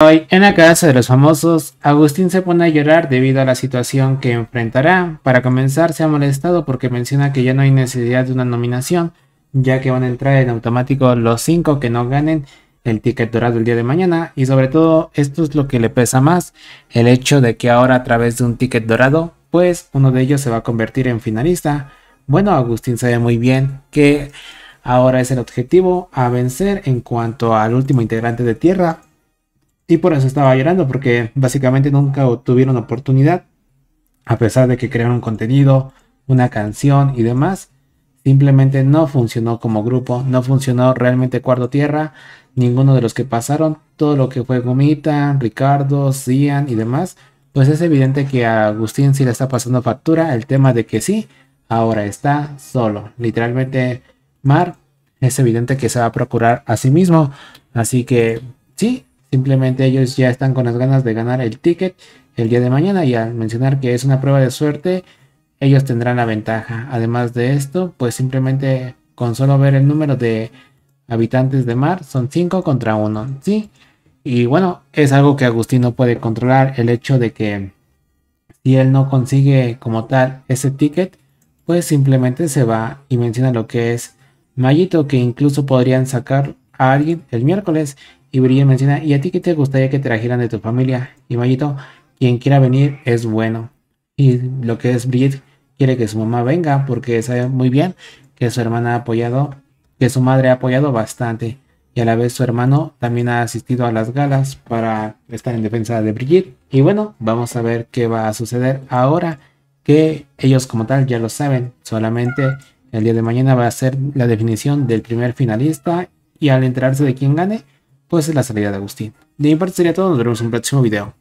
Hoy, en la casa de los famosos, Agustín se pone a llorar debido a la situación que enfrentará. Para comenzar, se ha molestado porque menciona que ya no hay necesidad de una nominación, ya que van a entrar en automático los 5 que no ganen el ticket dorado el día de mañana. Y sobre todo, esto es lo que le pesa más, el hecho de que ahora a través de un ticket dorado, pues uno de ellos se va a convertir en finalista. Bueno, Agustín sabe muy bien que ahora es el objetivo a vencer en cuanto al último integrante de tierra, y por eso estaba llorando, porque básicamente nunca obtuvieron oportunidad, a pesar de que crearon contenido, una canción y demás. Simplemente no funcionó como grupo, no funcionó realmente Cuarto Tierra, ninguno de los que pasaron, todo lo que fue Gomita, Ricardo, Cian y demás, pues es evidente que a Agustín sí le está pasando factura el tema de que sí, ahora está solo. Literalmente, Mar es evidente que se va a procurar a sí mismo, así que sí, Simplemente ellos ya están con las ganas de ganar el ticket el día de mañana y al mencionar que es una prueba de suerte, ellos tendrán la ventaja. Además de esto, pues simplemente con solo ver el número de habitantes de mar, son 5 contra 1, ¿sí? Y bueno, es algo que Agustín no puede controlar, el hecho de que si él no consigue como tal ese ticket, pues simplemente se va y menciona lo que es Mayito, que incluso podrían sacar a alguien el miércoles. Y Bridget menciona, ¿y a ti qué te gustaría que trajeran de tu familia? Y Mayito, quien quiera venir es bueno. Y lo que es Bridget quiere que su mamá venga porque sabe muy bien que su hermana ha apoyado, que su madre ha apoyado bastante. Y a la vez su hermano también ha asistido a las galas para estar en defensa de Brigitte. Y bueno, vamos a ver qué va a suceder ahora que ellos como tal ya lo saben. Solamente el día de mañana va a ser la definición del primer finalista y al enterarse de quién gane, pues es la salida de Agustín. De mi parte sería todo, nos vemos en un próximo video.